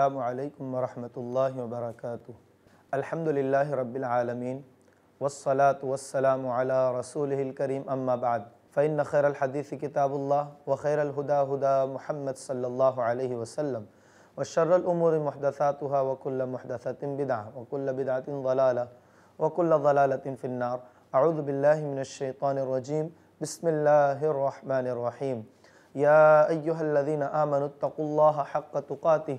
السلام عليكم ورحمة الله وبركاته الحمد لله رب العالمين والصلاة والسلام على رسوله الكريم أما بعد فإن خير الحديث كتاب الله وخير الهدى هدى محمد صلى الله عليه وسلم وشر الأمور محدثاتها وكل محدثة بدعة وكل بدعة ضلالة وكل ضلالة في النار أعوذ بالله من الشيطان الرجيم بسم الله الرحمن الرحيم يا أيها الذين آمنوا اتقوا الله حق تقاته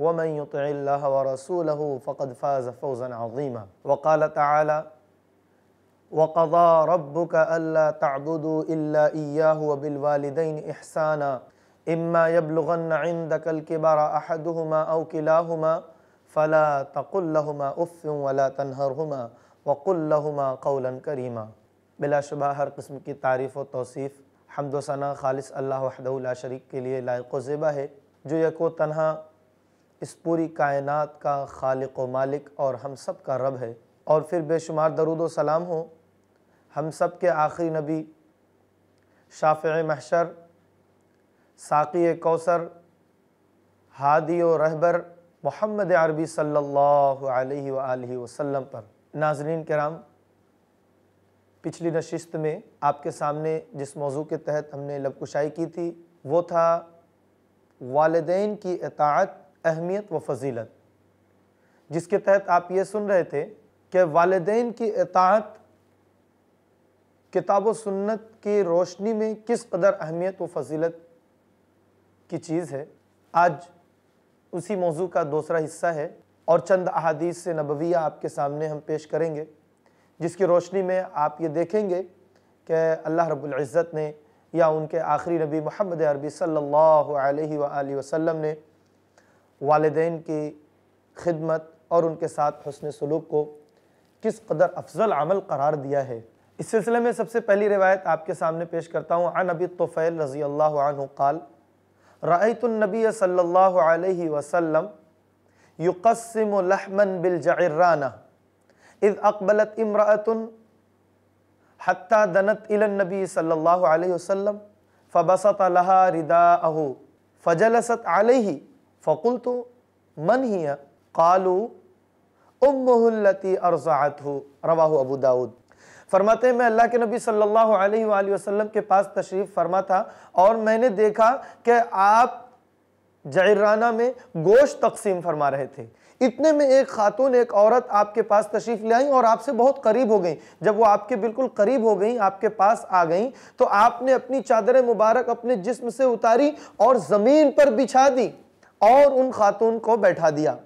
वमन युतः व रसूल फ़क़द फ़ाज़ फ़ौज़न अज़ीमा वक़ाल ताली वक़ा रब का अल्ला तबुदू अल्ला बिलवालदैन अहसाना इम्मा यबलगनकल के बारा अहदहुमा अवकिलाहुमा फ़ला तकुल्लहुमा उफ़ वला तनहरुमा वक़ुल्लहुमा कौला करीमा बिलाशुबा हर किस्म की तारीफ़ व तोसीफ़ हमदोसना ख़ालिस अल्लाह वहदल शरीक के लिए लायक ज़ेबा है जो यको तनहा इस पूरी कायनात का खालिक व मालिक और हम सब का रब है और फिर बेशुमार दरुद सलाम हो हम सब के आखिरी नबी शाफ़ महशर साक़ी कौसर हादी व रहबर मोहम्मद अरबी सल्लल्लाहु अलैहि वसल्लम पर नाजरीन कराम पिछली नशस्त में आपके सामने जिस मौजू के तहत हमने लबकुशाई की थी वो था वालदेन की अतात अहमियत व फजीलत जिसके तहत आप ये सुन रहे थे कि वालदेन की इतात किताब सुन्नत की रोशनी में किस कदर अहमियत व फजीलत की चीज़ है आज उसी मौजू का दूसरा हिस्सा है और चंद अहादीस से नबविया आपके सामने हम पेश करेंगे जिसकी रोशनी में आप ये देखेंगे कि अल्लाह रब्बुल इज़्ज़त ने या उनके आखिरी नबी मोहम्मद अरबी सल्लल्लाहु अलैहि वसल्लम ने वालदेन की खिदमत और उनके साथ हसन सलूक को किस कदर अफजल अमल करार दिया है इस सिलसिले में सबसे पहली रिवायत आपके सामने पेश करता हूँ अन अबी तोफ़ैल रज़ी अल्लाकाल काल रबी सल्ला वसम युकसम लहमन बिलजराना इज़ अकबलत इमरातन हती दनत इलनबी सल्ला वसम फ़बसत लहा रिदा अहू फ़जलसत आलही फ़कुल तो मन ही कालू उम्मती अर्ज़ात हो रवा अबू दाऊद फरमाते हैं मैं अल्लाह के नबी सल्लल्लाहु अलैहि वसल्लम के पास तशरीफ़ फरमा था और मैंने देखा कि आप जयराना में गोश्त तकसीम फरमा रहे थे इतने में एक खातून एक औरत आपके पास तशरीफ़ ले आई और आपसे बहुत करीब हो गई जब वो आपके बिल्कुल करीब हो गई आपके पास आ गई तो आपने अपनी चादर मुबारक अपने जिस्म से उतारी और ज़मीन पर बिछा दी और उन खातून को बैठा दिया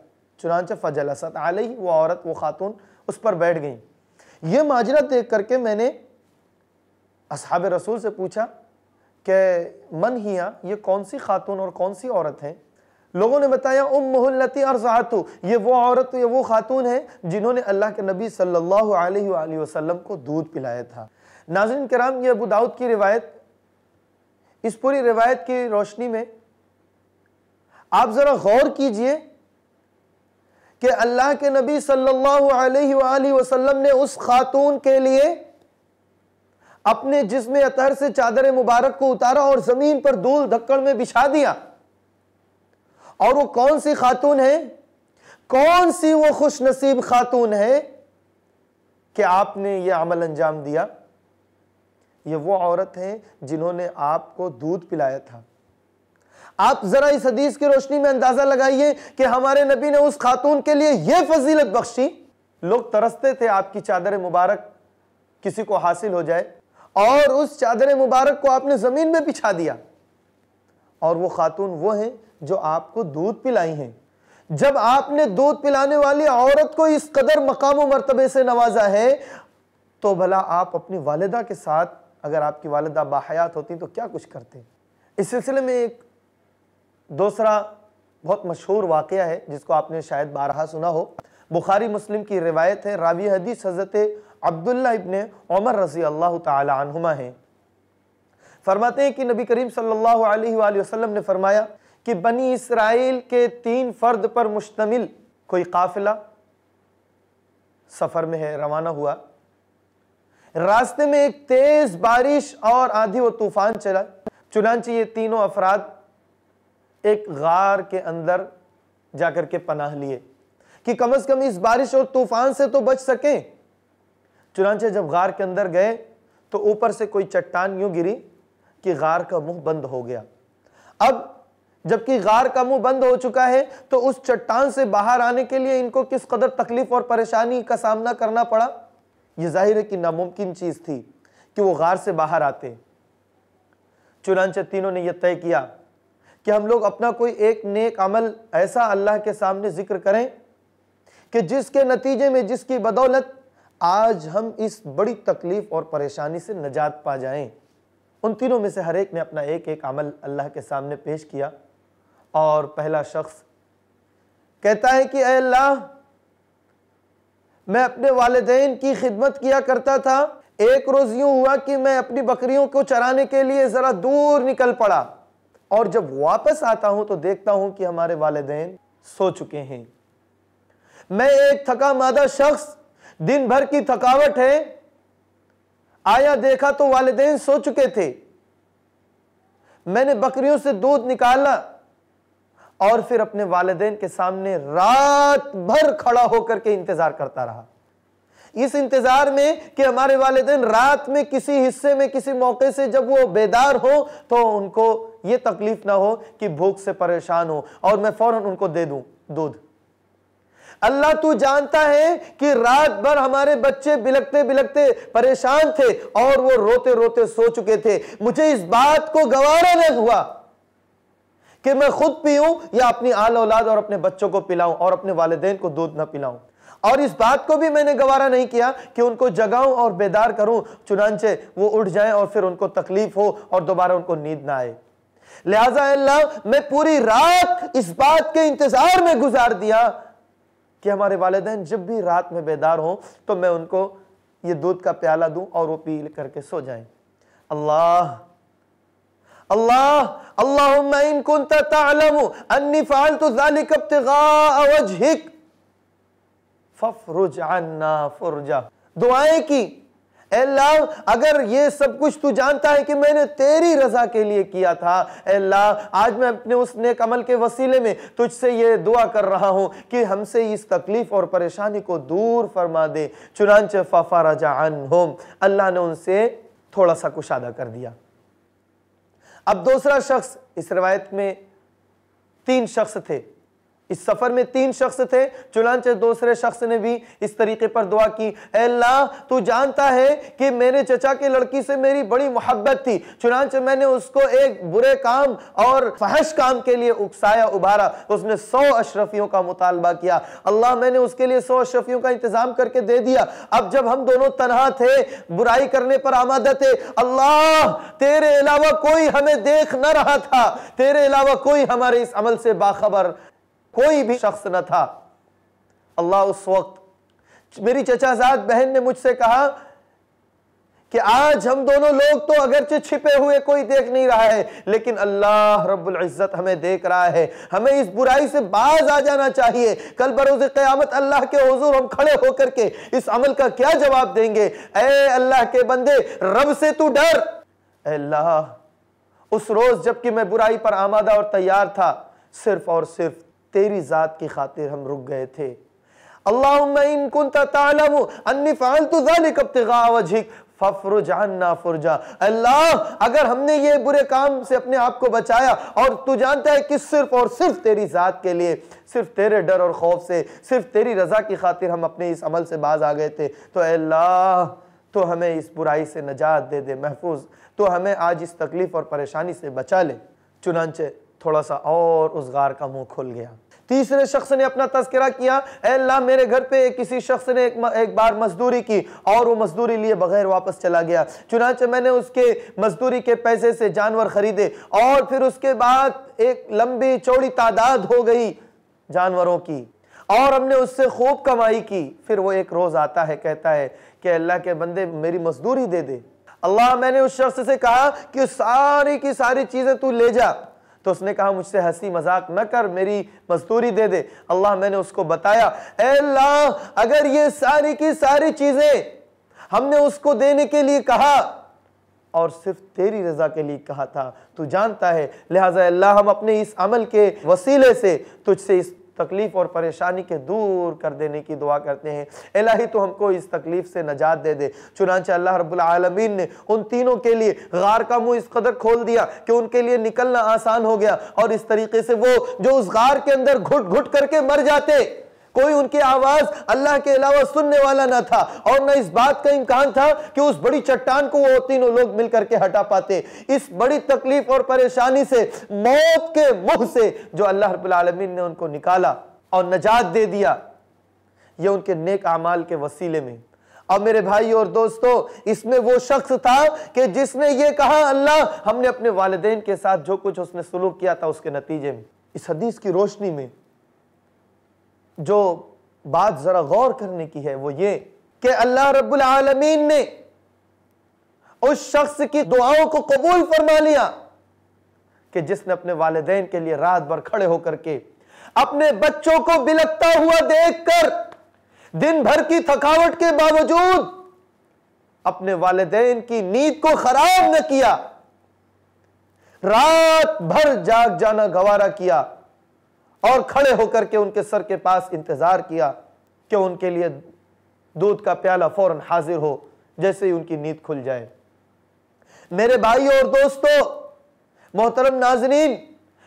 चुनाच फजलसत आलही वो औरत वो खातून उस पर बैठ गई ये माजरा देख करके मैंने असहाब रसूल से पूछा कि मन हिया ये कौन सी खातून और कौन सी औरत हैं लोगों ने बताया उम मोहल्लती और जहातु ये वो औरत ये वो खातून है जिन्होंने अल्लाह के नबी सल्लल्लाहु अलैहि वसल्लम को दूध पिलाया था नाजिन कराम ये अबू दाऊद की रिवायत इस पूरी रिवायत की रोशनी में आप ज़रा गौर कीजिए कि अल्लाह के नबी सल्लल्लाहु अलैहि वसल्लम ने उस खातून के लिए अपने जिसम अतर से चादर मुबारक को उतारा और ज़मीन पर धूल धक्कड़ में बिछा दिया और वो कौन सी खातून है कौन सी वो खुश नसीब खातून है कि आपने ये अमल अंजाम दिया ये वो औरत है जिन्होंने आपको दूध पिलाया था आप जरा इस हदीस की रोशनी में अंदाजा लगाइए कि हमारे नबी ने उस खातून के लिए यह फजीलत बख्शी लोग तरसते थे आपकी चादर मुबारक किसी को हासिल हो जाए और उस चादर मुबारक को आपने ज़मीन में बिछा दिया और वो खातून वो हैं जो आपको दूध पिलाई हैं जब आपने दूध पिलाने वाली औरत को इस कदर मकाम मरतबे से नवाजा है तो भला आप अपनी वालदा के साथ अगर आपकी वालदा बाहयात होती तो क्या कुछ करते इस सिलसिले में एक दूसरा बहुत मशहूर वाक़ है जिसको आपने शायद बारहा सुना हो बुखारी मुस्लिम की रिवायत है रावी हदीस हज़रत अब्दुल्ला इबन उमर रजी अल्लाह तुमा हैं फरमाते हैं कि नबी करीम सल्लल्लाहु अलैहि वसल्लम ने फरमाया कि बनी इसराइल के तीन फ़र्द पर मुश्तमिल कोई काफिला सफ़र में है रवाना हुआ रास्ते में एक तेज़ बारिश और आधी व तूफ़ान चला चुनाची ये तीनों अफराद एक गार के अंदर जाकर के पनाह लिए कि कम अज कम इस बारिश और तूफान से तो बच सकें चुनाचे जब गार के अंदर गए तो ऊपर से कोई चट्टान यूं गिरी कि गार का मुंह बंद हो गया अब जबकि गार का मुंह बंद हो चुका है तो उस चट्टान से बाहर आने के लिए इनको किस कदर तकलीफ और परेशानी का सामना करना पड़ा यह जाहिर है कि नामुमकिन चीज थी कि वो गार से बाहर आते चुनाचे तीनों ने यह तय किया कि हम लोग अपना कोई एक नेक अमल ऐसा अल्लाह के सामने जिक्र करें कि जिसके नतीजे में जिसकी बदौलत आज हम इस बड़ी तकलीफ़ और परेशानी से नजात पा जाएं। उन तीनों में से हर एक ने अपना एक एक अमल अल्लाह के सामने पेश किया और पहला शख्स कहता है कि अल्लाह मैं अपने वालदेन की खिदमत किया करता था एक रोज़ यूँ हुआ कि मैं अपनी बकरियों को चराने के लिए ज़रा दूर निकल पड़ा और जब वापस आता हूं तो देखता हूं कि हमारे वालदेन सो चुके हैं मैं एक थका मादा शख्स दिन भर की थकावट है आया देखा तो वालदेन सो चुके थे मैंने बकरियों से दूध निकाला और फिर अपने वालदेन के सामने रात भर खड़ा होकर के इंतजार करता रहा इस इंतजार में कि हमारे वालदेन रात में किसी हिस्से में किसी मौके से जब वो बेदार हो तो उनको ये तकलीफ ना हो कि भूख से परेशान हो और मैं फौरन उनको दे दूं दूध अल्लाह तू जानता है कि रात भर हमारे बच्चे बिलकते बिलकते परेशान थे और वो रोते रोते सो चुके थे मुझे इस बात को गवारा नहीं हुआ कि मैं खुद पीऊं या अपनी आल औलाद और अपने बच्चों को पिलाऊं और अपने वालदेन को दूध ना पिलाऊं और इस बात को भी मैंने गवारा नहीं किया कि उनको जगाऊं और बेदार करूं चुनाचे वो उठ जाएं और फिर उनको तकलीफ हो और दोबारा उनको नींद ना आए लिहाजा अल्लाह मैं पूरी रात इस बात के इंतजार में गुजार दिया कि हमारे वालदेन जब भी रात में बेदार हों तो मैं उनको ये दूध का प्याला दूं और वो पी करके सो जाए अल्लाह अल्लाह अल्लाह अन्ना फुरजा दुआएं की अल्लाह अगर ये सब कुछ तू जानता है कि मैंने तेरी रजा के लिए किया था अल्लाह आज मैं अपने उस नेक अमल के वसीले में तुझसे ये दुआ कर रहा हूँ कि हमसे इस तकलीफ़ और परेशानी को दूर फरमा दे चुनाच फ़ाफ़ा अन होम अल्लाह ने उनसे थोड़ा सा कुशादा कर दिया अब दूसरा शख्स इस रवायत में तीन शख्स थे इस सफर में तीन शख्स थे चुनाचे दूसरे शख्स ने भी इस तरीके पर दुआ की अल्लाह तू जानता है कि मेरे चचा के लड़की से मेरी बड़ी मोहब्बत थी चुनाचे मैंने उसको एक बुरे काम और फहश काम के लिए उकसाया उभारा उसने सौ अशरफियों का मुतालबा किया अल्लाह मैंने उसके लिए सौ अशरफियों का इंतजाम करके दे दिया अब जब हम दोनों तनहा थे बुराई करने पर आमादा थे अल्लाह तेरे अलावा कोई हमें देख न रहा था तेरे अलावा कोई हमारे इस अमल से बाखबर कोई भी शख्स न था अल्लाह उस वक्त मेरी चचाजाद बहन ने मुझसे कहा कि आज हम दोनों लोग तो अगरचे छिपे हुए कोई देख नहीं रहा है लेकिन अल्लाह रब्बुल इज़्ज़त हमें देख रहा है हमें इस बुराई से बाज आ जाना चाहिए कल बरोज क़यामत अल्लाह के हजूर हम खड़े होकर के इस अमल का क्या जवाब देंगे ए अल्लाह के बंदे रब से तू डर अल्लाह उस रोज जबकि मैं बुराई पर आमादा और तैयार था सिर्फ और सिर्फ तेरी ज़ात की खातिर हम रुक गए थे अल्लाह अगर हमने ये बुरे काम से अपने आप को बचाया और तू जानता है कि सिर्फ और सिर्फ तेरी ज़ात के लिए सिर्फ तेरे डर और खौफ से सिर्फ तेरी रज़ा की खातिर हम अपने इस अमल से बाज आ गए थे तो अल्लाह तो हमें इस बुराई से नजात दे दे महफूज तो हमें आज इस तकलीफ़ और परेशानी से बचा ले चुनाचे थोड़ा सा और उस गार का मुंह खुल गया तीसरे शख्स ने अपना तस्करा किया अल्लाह मेरे घर पे किसी शख्स ने एक, एक बार मजदूरी की और वो मजदूरी लिए बगैर वापस चला गया चुनाचे मैंने उसके मजदूरी के पैसे से जानवर खरीदे और फिर उसके बाद एक लंबी चौड़ी तादाद हो गई जानवरों की और हमने उससे खूब कमाई की फिर वो एक रोज़ आता है कहता है कि अल्लाह के बंदे मेरी मजदूरी दे दे अल्लाह मैंने उस शख्स से कहा कि सारी की सारी चीज़ें तू ले जा तो उसने कहा मुझसे हंसी मजाक न कर मेरी मजदूरी दे दे अल्लाह मैंने उसको बताया अल्लाह अगर ये सारी की सारी चीज़ें हमने उसको देने के लिए कहा और सिर्फ तेरी रजा के लिए कहा था तू जानता है लिहाजा अल्लाह हम अपने इस अमल के वसीले से तुझसे इस तकलीफ़ और परेशानी के दूर कर देने की दुआ करते हैं अलाही तो हमको इस तकलीफ़ से नजात दे दे चुनाच अल्लाह रबालमीन ने उन तीनों के लिए गार का मुंह इस कदर खोल दिया कि उनके लिए निकलना आसान हो गया और इस तरीके से वो जो उस गार के अंदर घुट घुट करके मर जाते कोई उनकी आवाज अल्लाह के अलावा सुनने वाला ना था और न इस बात का इम्कान था कि उस बड़ी चट्टान को वो तीनों लोग मिलकर के हटा पाते इस बड़ी तकलीफ और परेशानी से मौत के मुंह से जो अल्लाह रबालमीन ने उनको निकाला और नजात दे दिया यह उनके नेक अमाल के वसीले में और मेरे भाई और दोस्तों इसमें वो शख्स था कि जिसने ये कहा अल्लाह हमने अपने वालदेन के साथ जो कुछ उसने सुलूक किया था उसके नतीजे में इस हदीस की रोशनी में जो बात ज़रा गौर करने की है वो ये कि अल्लाह रब्बुल आलमीन ने उस शख्स की दुआओं को कबूल फरमा लिया कि जिसने अपने वालदेन के लिए रात भर खड़े होकर के अपने बच्चों को बिलकता हुआ देखकर दिन भर की थकावट के बावजूद अपने वालदेन की नींद को खराब न किया रात भर जाग जाना गवारा किया और खड़े होकर के उनके सर के पास इंतज़ार किया कि उनके लिए दूध का प्याला फौरन हाजिर हो जैसे ही उनकी नींद खुल जाए मेरे भाई और दोस्तों मोहतरम नाजरीन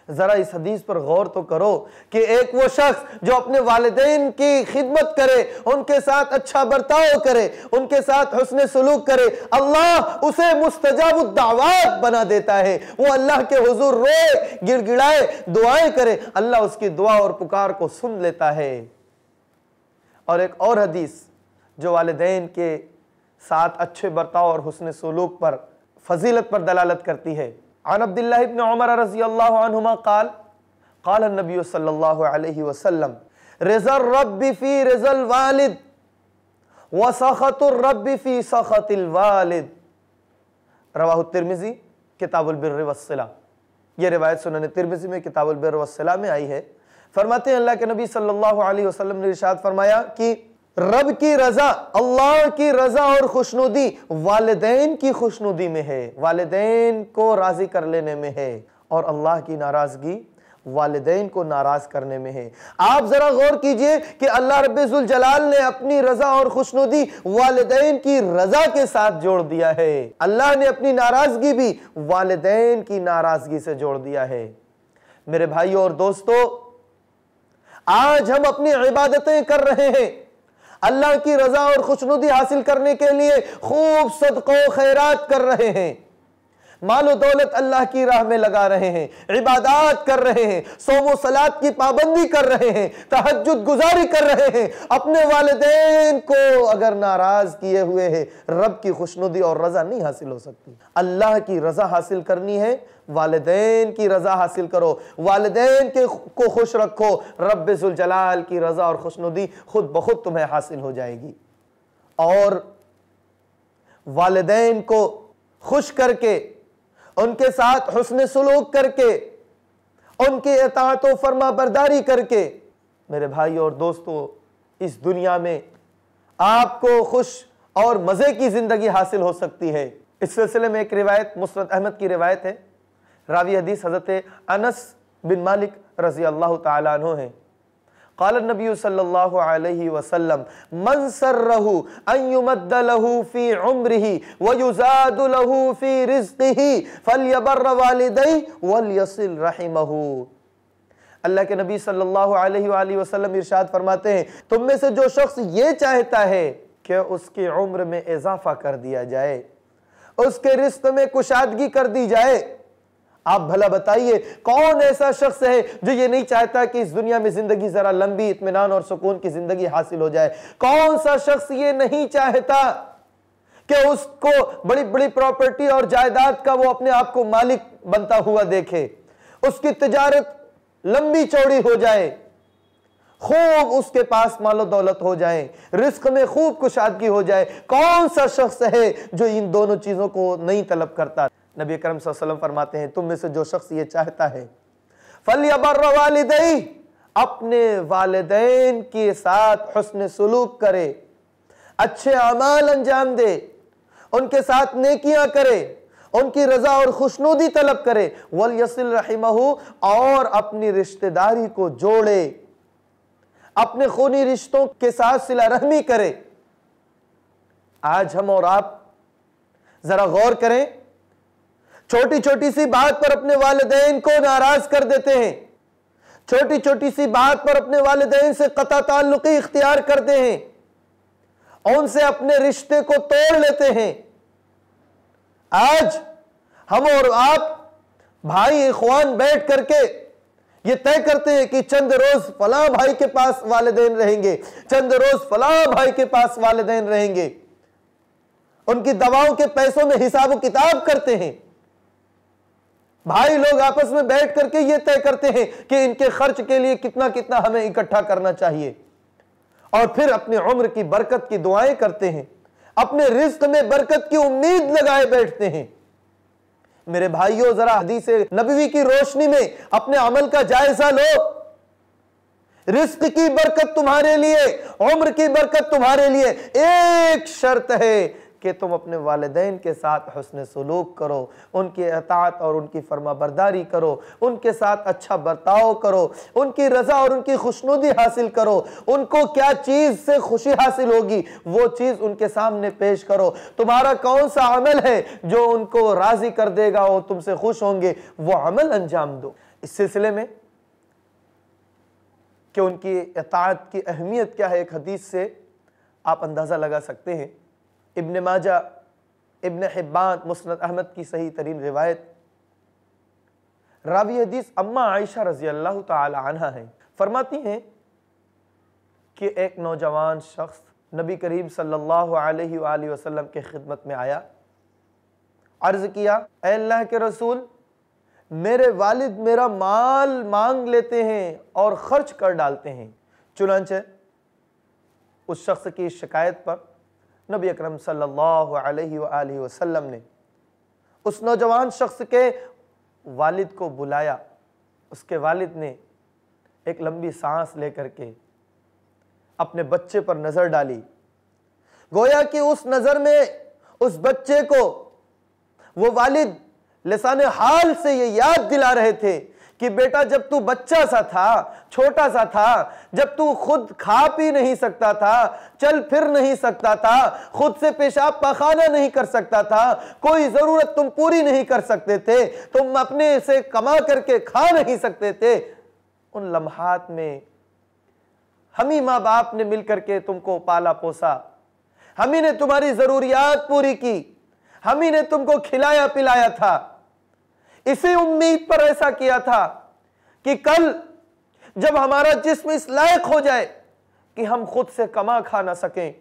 ज़रा इस हदीस पर गौर तो करो कि एक वो शख्स जो अपने वालदेन की खिदमत करे उनके साथ अच्छा बर्ताव करे उनके साथ हसन सलूक करे अल्लाह उसे मुस्तजाबुद्दावात बना देता है वो अल्लाह के हजूर रोए गिड़गिड़ाए दुआएं करे अल्लाह उसकी दुआ और पुकार को सुन लेता है और एक और हदीस जो वालदेन के साथ अच्छे बर्ताव और हसन सलूक पर फजीलत पर दलालत करती है आन अब्दुल्लाबन उमर रजी अल्लाहुमा काल काल नबी सल्ला वसलम रज़ल रब्बी फ़ी रज़ल वालिद व सख़तुररबी फ़ी सख़तिल वालिद रवा तिरमिज़ी किताबुलबिर वसला ये रिवायत सुनने तिरमिज़ी में किताबुलबिर वसला में आई है फरमाते हैं अल्लाह के नबी सल्लल्लाहु अलैहि वसल्लम ने इरशाद फरमाया कि रब की रजा अल्लाह की रजा और खुशनुदी वालदेन की खुशनुदी में है वालदेन को राज़ी कर लेने में है और अल्लाह की नाराज़गी वालदेन को नाराज़ करने में है आप ज़रा गौर कीजिए कि अल्लाह रब्ज़ुल जलाल ने अपनी रज़ा और खुशनुदी वालदेन की रज़ा के साथ जोड़ दिया है अल्लाह ने अपनी नाराज़गी भी वालदेन की नाराज़गी से जोड़ दिया है मेरे भाई और दोस्तों आज हम अपनी इबादतें कर रहे हैं अल्लाह की रजा और खुशनुदी हासिल करने के लिए खूब सदको खैरात कर रहे हैं मालो दौलत अल्लाह की राह में लगा रहे हैं इबादत कर रहे हैं सोमो सलाद की पाबंदी कर रहे हैं तहजद गुजारी कर रहे हैं अपने वाले को अगर नाराज किए हुए हैं रब की खुशनुदी और रजा नहीं हासिल हो सकती अल्लाह की रजा हासिल करनी है वालदेन की रज़ा हासिल करो वालदेन के को खुश रखो जलाल की रज़ा और खुशनुदी खुद ब खुद तुम्हें हासिल हो जाएगी और वालदेन को खुश करके उनके साथ हसन सलूक करके उनके एतात फर्मा बरदारी करके मेरे भाई और दोस्तों इस दुनिया में आपको खुश और मज़े की ज़िंदगी हासिल हो सकती है इस सिलसिले में एक रिवायत मुसरत अहमद की रिवायत है रावी हदीस हज़रत अनस बिन मालिक रज़ी अल्लाह तु हैं قال النبي صلى الله عليه وسلم من سره ان يمد له في عمره ويزاد له في رزقه فليبر والديه وليصل رحمه अल्लाह के नबी सल्लल्लाहु अलैहि वसल्लम इरशाद फरमाते हैं तुम में से जो शख्स ये चाहता है कि उसकी उम्र में इजाफा कर दिया जाए उसके रिश्त में कुशादगी कर दी जाए आप भला बताइए कौन ऐसा शख्स है जो ये नहीं चाहता कि इस दुनिया में जिंदगी जरा लंबी इतमान और सुकून की जिंदगी हासिल हो जाए कौन सा शख्स ये नहीं चाहता कि उसको बड़ी बड़ी प्रॉपर्टी और जायदाद का वो अपने आप को मालिक बनता हुआ देखे उसकी तजारत लंबी चौड़ी हो जाए खूब उसके पास मालो दौलत हो जाए रिस्क में खूब कुशादगी हो जाए कौन सा शख्स है जो इन दोनों चीजों को नहीं तलब करता नबी करम सल्लम फरमाते हैं तुम में से जो शख्स ये चाहता है फल अबर वालदई अपने वालदेन के साथ हसन सलूक करे अच्छे अमाल अंजाम दे उनके साथ नेकियां करे उनकी रजा और खुशनुदी तलब करे वल यसिल रही और अपनी रिश्तेदारी को जोड़े अपने खूनी रिश्तों के साथ सिला रहमी करे आज हम और आप जरा गौर करें छोटी छोटी सी बात पर अपने वालदेन को नाराज कर देते हैं छोटी छोटी सी बात पर अपने वालदेन से कता ताल्लुकी इख्तियार करते हैं उनसे अपने रिश्ते को तोड़ लेते हैं आज हम और आप भाई इखवान बैठ करके ये तय करते हैं कि चंद रोज फला भाई के पास वालदे रहेंगे चंद रोज फला भाई के पास वालदे रहेंगे उनकी दवाओं के पैसों में हिसाब किताब करते हैं भाई लोग आपस में बैठ करके ये तय करते हैं कि इनके खर्च के लिए कितना कितना हमें इकट्ठा करना चाहिए और फिर अपने उम्र की बरकत की दुआएं करते हैं अपने रिस्क में बरकत की उम्मीद लगाए बैठते हैं मेरे भाइयों जरा हदीस नबी की रोशनी में अपने अमल का जायजा लो रिस्क की बरकत तुम्हारे लिए उम्र की बरकत तुम्हारे लिए एक शर्त है कि तुम अपने वालदेन के साथ हसन सलूक करो उनकी अतात और उनकी फर्मा बरदारी करो उनके साथ अच्छा बर्ताव करो उनकी रज़ा और उनकी खुशनुदी हासिल करो उनको क्या चीज़ से खुशी हासिल होगी वो चीज़ उनके सामने पेश करो तुम्हारा कौन सा अमल है जो उनको राज़ी कर देगा और तुमसे खुश होंगे वो अमल अंजाम दो इस सिलसिले में कि उनकी अतात की अहमियत क्या है एक हदीस से आप अंदाज़ा लगा सकते हैं इबन माजा इबन हिब्बान मुस्नद अहमद की सही तरीन रिवायत रावी हदीस अम्मा आयशा रजी अल्लाह तहा हैं फरमाती हैं कि एक नौजवान शख्स नबी करीम सल्लल्लाहु अलैहि वसल्लम के ख़िदमत में आया अर्ज़ किया अल्लाह के रसूल मेरे वालिद मेरा माल मांग लेते हैं और ख़र्च कर डालते हैं चुनाच उस शख्स की शिकायत पर नबी अकरम सल्लल्लाहु अलैहि वसल्लम ने उस नौजवान शख्स के वालिद को बुलाया उसके वालिद ने एक लंबी सांस लेकर के अपने बच्चे पर नज़र डाली गोया कि उस नज़र में उस बच्चे को वो वालिद लसान हाल से ये याद दिला रहे थे कि बेटा जब तू बच्चा सा था छोटा सा था जब तू खुद खा पी नहीं सकता था चल फिर नहीं सकता था खुद से पेशाब पखाना नहीं कर सकता था कोई ज़रूरत तुम पूरी नहीं कर सकते थे तुम अपने से कमा करके खा नहीं सकते थे उन लम्हात में हम ही माँ बाप ने मिल करके तुमको पाला पोसा हम ही ने तुम्हारी ज़रूरियात पूरी की हम ही ने तुमको खिलाया पिलाया था इसी उम्मीद पर ऐसा किया था कि कल जब हमारा जिस्म इस लायक हो जाए कि हम खुद से कमा खा ना सकें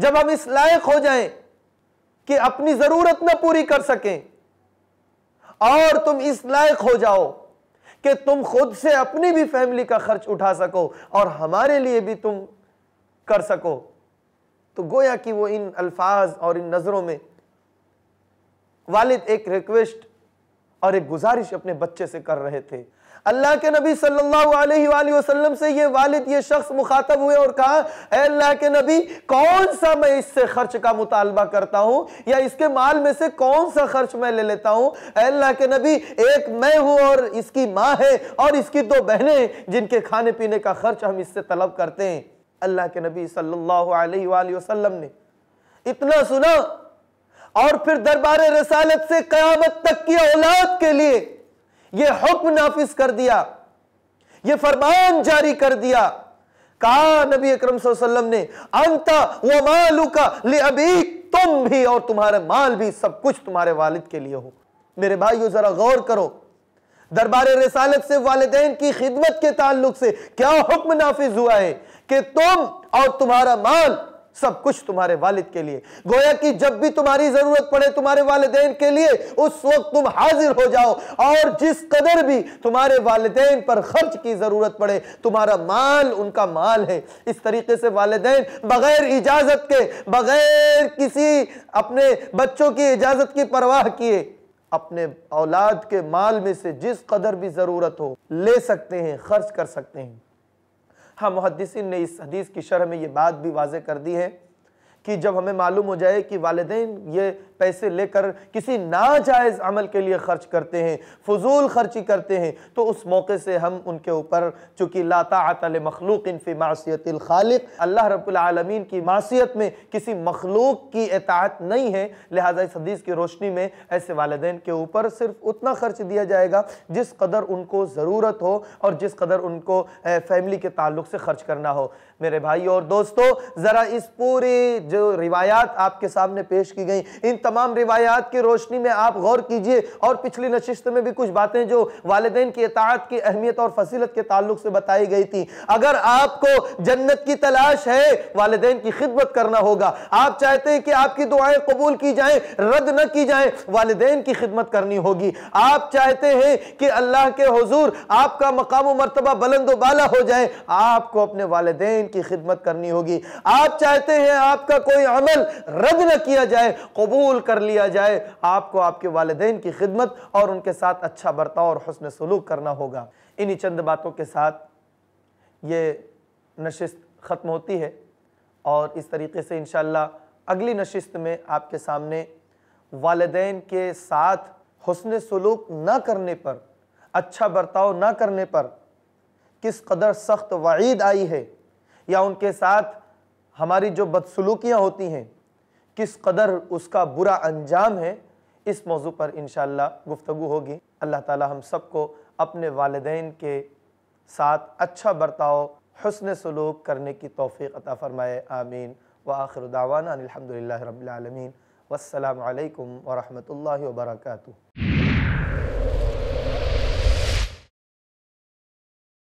जब हम इस लायक हो जाएं कि अपनी जरूरत ना पूरी कर सकें और तुम इस लायक हो जाओ कि तुम खुद से अपनी भी फैमिली का खर्च उठा सको और हमारे लिए भी तुम कर सको तो गोया कि वो इन अल्फाज और इन नज़रों में वालिद एक रिक्वेस्ट और एक गुजारिश अपने बच्चे से कर रहे थे अल्लाह के नबी सल्लल्लाहु अलैहि वसल्लम से ये वालिद ये शख्स मुखातब हुए और कहा अल्लाह के नबी कौन सा मैं इससे खर्च का मुतालबा करता हूँ या इसके माल में से कौन सा खर्च मैं ले लेता हूँ अल्लाह के नबी एक मैं हूँ और इसकी माँ है और इसकी दो बहनें जिनके खाने पीने का खर्च हम इससे तलब करते हैं अल्लाह के नबी सल्लल्लाहु अलैहि वसल्लम ने इतना सुना और फिर दरबार रसालत से कयामत तक की औलाद के लिए यह हुक्म नाफिज कर दिया यह फरमान जारी कर दिया कहा नबी अकरम वसल्लम ने अंता वो मालू का ले अभी तुम भी और तुम्हारे माल भी सब कुछ तुम्हारे वालिद के लिए हो मेरे भाइयों जरा गौर करो दरबार रसालत से वालदेन की खिदमत के ताल्लुक से क्या हुक्म नाफिज हुआ है कि तुम और तुम्हारा माल सब कुछ तुम्हारे वालिद के लिए गोया कि जब भी तुम्हारी ज़रूरत पड़े तुम्हारे वालदेन के लिए उस वक्त तुम हाजिर हो जाओ और जिस कदर भी तुम्हारे वालदेन पर खर्च की ज़रूरत पड़े तुम्हारा माल उनका माल है इस तरीके से वालदेन बग़ैर इजाज़त के बग़ैर किसी अपने बच्चों की इजाज़त की परवाह किए अपने औलाद के माल में से जिस कदर भी ज़रूरत हो ले सकते हैं खर्च कर सकते हैं हाँ मुहदसिन ने इस हदीस की शरह में ये बात भी वाज कर दी है कि जब हमें मालूम हो जाए कि वालदेन ये पैसे लेकर किसी नाजायज़ अमल के लिए खर्च करते हैं फजूल खर्ची करते हैं तो उस मौके से हम उनके ऊपर चूँकि लातातल मखलूक इनफी मासीत खालिक अल्लाह रबालमीन की मासीत में किसी मखलूक की एतात नहीं है लिहाजा इस हदीस की रोशनी में ऐसे वालदेन के ऊपर सिर्फ उतना खर्च दिया जाएगा जिस कदर उनको ज़रूरत हो और जिस कदर उनको फैमिली के ताल्लुक से खर्च करना हो मेरे भाई और दोस्तों ज़रा इस पूरी जो रिवायात आपके सामने पेश की गई इन तमाम रिवायात की रोशनी में आप गौर कीजिए और पिछली नशिस्त में भी कुछ बातें जो वालदे की इतात की अहमियत और फसीलत के ताल्लुक से बताई गई थी अगर आपको जन्नत की तलाश है वालदेन की खिदमत करना होगा आप चाहते हैं कि आपकी दुआएं कबूल की जाए रद्द न की जाए वालदे की खिदमत करनी होगी आप चाहते हैं कि अल्लाह के हजूर आपका मकाम मरतबा बुलंदोबाला हो जाए आपको अपने वालदेन की खिदमत करनी होगी आप चाहते हैं आपका कोई अमल रद्द न किया जाए कबूल कर लिया जाए आपको आपके वालदेन की खिदमत और उनके साथ अच्छा बर्ताव और हसन सलूक करना होगा इन्हीं चंद बातों के साथ ये नशस्त ख़त्म होती है और इस तरीके से इन अगली नशस्त में आपके सामने वालदेन के साथ हसन सलूक न करने पर अच्छा बर्ताव न करने पर किस कदर सख्त वाइद आई है या उनके साथ हमारी जो बदसलूकियाँ होती हैं किस कदर उसका बुरा अंजाम है इस मौजू पर इन गुफ्तु होगी अल्लाह ताला हम सबको अपने वालदेन के साथ अच्छा बर्ताव हसन सलूक करने की तोफ़ी अता फ़रमाए आमीन व आखिर दावाना अलहमदिल्ला रबीआलमीन वालकम वरहमल वर्का